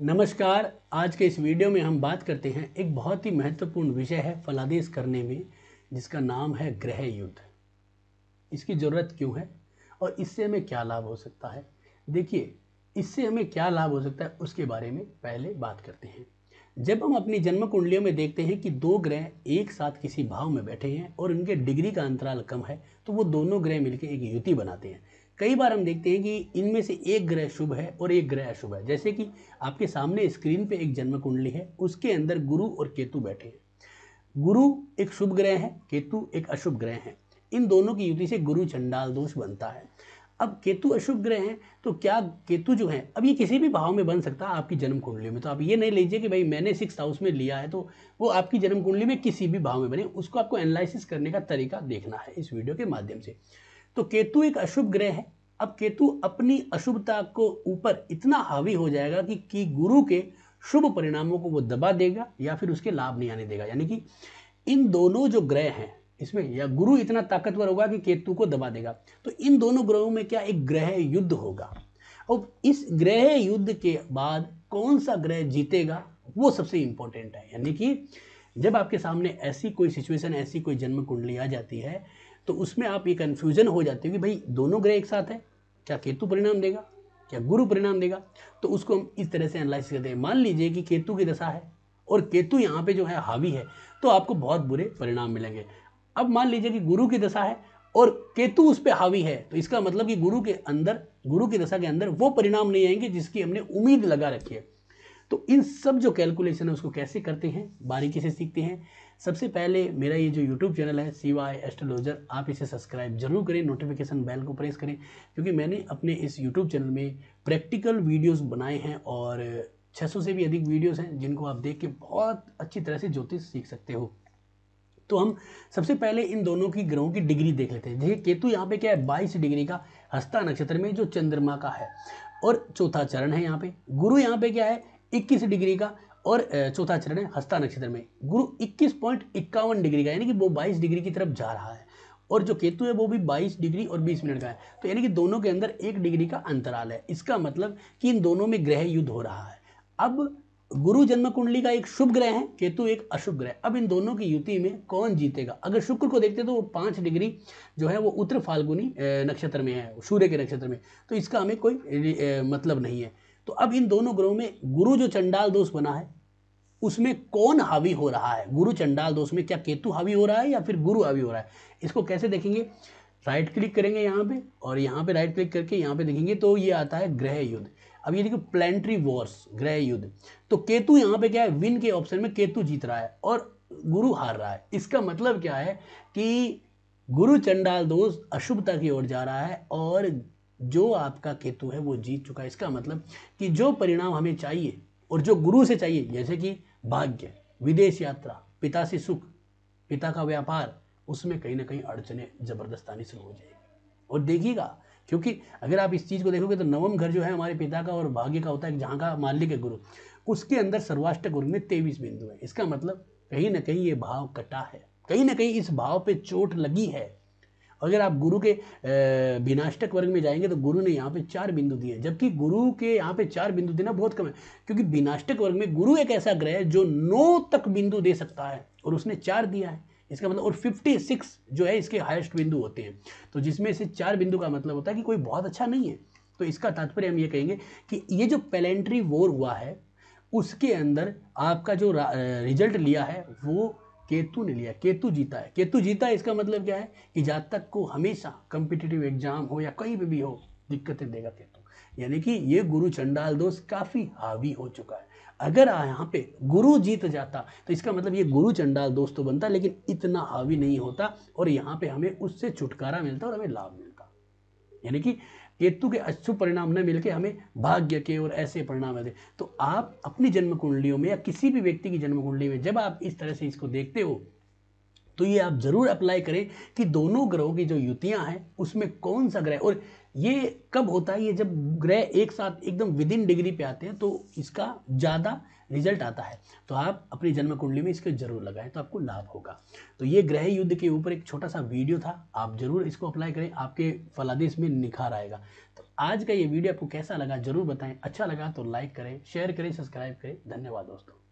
नमस्कार आज के इस वीडियो में हम बात करते हैं एक बहुत ही महत्वपूर्ण विषय है फलादेश करने में जिसका नाम है ग्रह युद्ध इसकी ज़रूरत क्यों है और इससे हमें क्या लाभ हो सकता है देखिए इससे हमें क्या लाभ हो सकता है उसके बारे में पहले बात करते हैं जब हम अपनी जन्म कुंडलियों में देखते हैं कि दो ग्रह एक साथ किसी भाव में बैठे हैं और उनके डिग्री का अंतराल कम है तो वो दोनों ग्रह मिलकर एक युति बनाते हैं कई बार हम देखते हैं कि इनमें से एक ग्रह शुभ है और एक ग्रह अशुभ है जैसे कि आपके सामने स्क्रीन पे एक जन्म कुंडली है उसके अंदर गुरु और केतु बैठे हैं गुरु एक शुभ ग्रह है केतु एक अशुभ ग्रह है इन दोनों की युति से गुरु चंडाल दोष बनता है अब केतु अशुभ ग्रह हैं तो क्या केतु जो है अब ये किसी भी भाव में बन सकता है आपकी जन्म कुंडली में तो आप ये नहीं लीजिए कि भाई मैंने सिक्स हाउस में लिया है तो वो आपकी जन्म कुंडली में किसी भी भाव में बने उसको आपको एनालिसिस करने का तरीका देखना है इस वीडियो के माध्यम से तो केतु एक अशुभ ग्रह है अब केतु अपनी अशुभता को ऊपर इतना हावी हो जाएगा कि, कि गुरु के शुभ परिणामों को वो दबा देगा या फिर उसके लाभ नहीं आने देगा यानी कि इन दोनों जो ग्रह हैं इसमें या गुरु इतना ताकतवर होगा कि केतु को दबा देगा तो इन दोनों ग्रहों में क्या एक ग्रह युद्ध होगा और इस ग्रह युद्ध के बाद कौन सा ग्रह जीतेगा वो सबसे इंपॉर्टेंट है यानी कि जब आपके सामने ऐसी कोई सिचुएशन ऐसी कोई जन्म कुंडली आ जाती है तो उसमें आप ये कन्फ्यूजन हो जाते हो कि भाई दोनों ग्रह एक साथ हैं क्या केतु परिणाम देगा क्या गुरु परिणाम देगा तो उसको हम इस तरह से एनालाइज करते हैं मान लीजिए कि केतु की दशा है और केतु यहाँ पे जो है हावी है तो आपको बहुत बुरे परिणाम मिलेंगे अब मान लीजिए कि गुरु की दशा है और केतु उस पर हावी है तो इसका मतलब कि गुरु के अंदर गुरु की दशा के अंदर वो परिणाम नहीं आएंगे जिसकी हमने उम्मीद लगा रखी है तो इन सब जो कैलकुलेशन है उसको कैसे करते हैं बारीकी से सीखते हैं सबसे पहले मेरा ये जो यूट्यूब चैनल है सी वाई एस्ट्रोलॉजर आप इसे सब्सक्राइब जरूर करें नोटिफिकेशन बेल को प्रेस करें क्योंकि मैंने अपने इस यूट्यूब चैनल में प्रैक्टिकल वीडियोस बनाए हैं और 600 से भी अधिक वीडियोस हैं जिनको आप देख के बहुत अच्छी तरह से ज्योतिष सीख सकते हो तो हम सबसे पहले इन दोनों की ग्रहों की डिग्री देख लेते हैं देखिए केतु यहाँ पे क्या है बाईस डिग्री का हस्ता नक्षत्र में जो चंद्रमा का है और चौथा चरण है यहाँ पे गुरु यहाँ पे क्या है इक्कीस डिग्री का और चौथा चरण है हस्ता नक्षत्र में गुरु इक्कीस पॉइंट इक्यावन डिग्री का यानी कि वो बाईस डिग्री की तरफ जा रहा है और जो केतु है वो भी 22 डिग्री और 20 मिनट का है तो यानी कि दोनों के अंदर एक डिग्री का अंतराल है इसका मतलब कि इन दोनों में ग्रह युद्ध हो रहा है अब गुरु जन्म कुंडली का एक शुभ ग्रह है केतु एक अशुभ ग्रह अब इन दोनों की युति में कौन जीतेगा अगर शुक्र को देखते तो वो पाँच डिग्री जो है वो उत्तर फाल्गुनी नक्षत्र में है सूर्य के नक्षत्र में तो इसका हमें कोई मतलब नहीं है तो अब इन दोनों ग्रहों में गुरु जो चंडाल दोष बना है उसमें कौन हावी हो रहा है गुरु चंडाल दोष में क्या केतु हावी हो रहा है या फिर गुरु हावी हो रहा है इसको कैसे देखेंगे राइट क्लिक करेंगे यहाँ पे और यहाँ पे राइट क्लिक करके यहाँ पे देखेंगे तो ये आता है ग्रह युद्ध अब ये देखिए प्लेनेटरी वॉर्स ग्रह युद्ध तो केतु यहाँ पे क्या है विन के ऑप्शन में केतु जीत रहा है और गुरु हार रहा है इसका मतलब क्या है कि गुरु चंडाल दोष अशुभता की ओर जा रहा है और जो आपका केतु है वो जीत चुका है इसका मतलब कि जो परिणाम हमें चाहिए और जो गुरु से चाहिए जैसे कि भाग्य विदेश यात्रा पिता से सुख पिता का व्यापार उसमें कहीं ना कहीं अड़चने जबरदस्त शुरू हो जाएगी और देखिएगा क्योंकि अगर आप इस चीज़ को देखोगे तो नवम घर जो है हमारे पिता का और भाग्य का होता है जहाँ का मालिक है गुरु उसके अंदर सर्वाष्ट गुरु में तेईस बिंदु है इसका मतलब कहीं ना कहीं ये भाव कटा है कहीं ना कहीं इस भाव पे चोट लगी है अगर आप गुरु के विनाष्टक वर्ग में जाएंगे तो गुरु ने यहाँ पे चार बिंदु दिए जबकि गुरु के यहाँ पे चार बिंदु देना बहुत कम है क्योंकि विनाष्टक वर्ग में गुरु एक ऐसा ग्रह है जो नौ तक बिंदु दे सकता है और उसने चार दिया है इसका मतलब और 56 जो है इसके हाईएस्ट बिंदु होते हैं तो जिसमें से चार बिंदु का मतलब होता है कि कोई बहुत अच्छा नहीं है तो इसका तात्पर्य हम ये कहेंगे कि ये जो पेलेंट्री वॉर हुआ है उसके अंदर आपका जो रिजल्ट लिया है वो केतु ने लिया केतु जीता है केतु जीता है इसका मतलब क्या है कि जातक को हमेशा कम्पिटिटिव एग्जाम हो या कहीं भी, हो दिक्कतें देगा केतु यानी कि ये गुरु चंडाल दोष काफ़ी हावी हो चुका है अगर यहाँ पे गुरु जीत जाता तो इसका मतलब ये गुरु चंडाल दोष तो बनता लेकिन इतना हावी नहीं होता और यहाँ पे हमें उससे छुटकारा मिलता और हमें लाभ मिलता यानी कि केतु के अच्छु परिणाम न मिलके हमें भाग्य के और ऐसे परिणाम आते तो आप अपनी जन्म कुंडलियों में या किसी भी व्यक्ति की जन्म कुंडली में जब आप इस तरह से इसको देखते हो तो ये आप ज़रूर अप्लाई करें कि दोनों ग्रहों की जो युतियां हैं उसमें कौन सा ग्रह और ये कब होता है ये जब ग्रह एक साथ एकदम विद इन डिग्री पे आते हैं तो इसका ज़्यादा रिजल्ट आता है तो आप अपनी जन्म कुंडली में इसको जरूर लगाएं तो आपको लाभ होगा तो ये ग्रह युद्ध के ऊपर एक छोटा सा वीडियो था आप जरूर इसको अप्लाई करें आपके फलादेश में निखार आएगा तो आज का ये वीडियो आपको कैसा लगा जरूर बताएं अच्छा लगा तो लाइक करें शेयर करें सब्सक्राइब करें धन्यवाद दोस्तों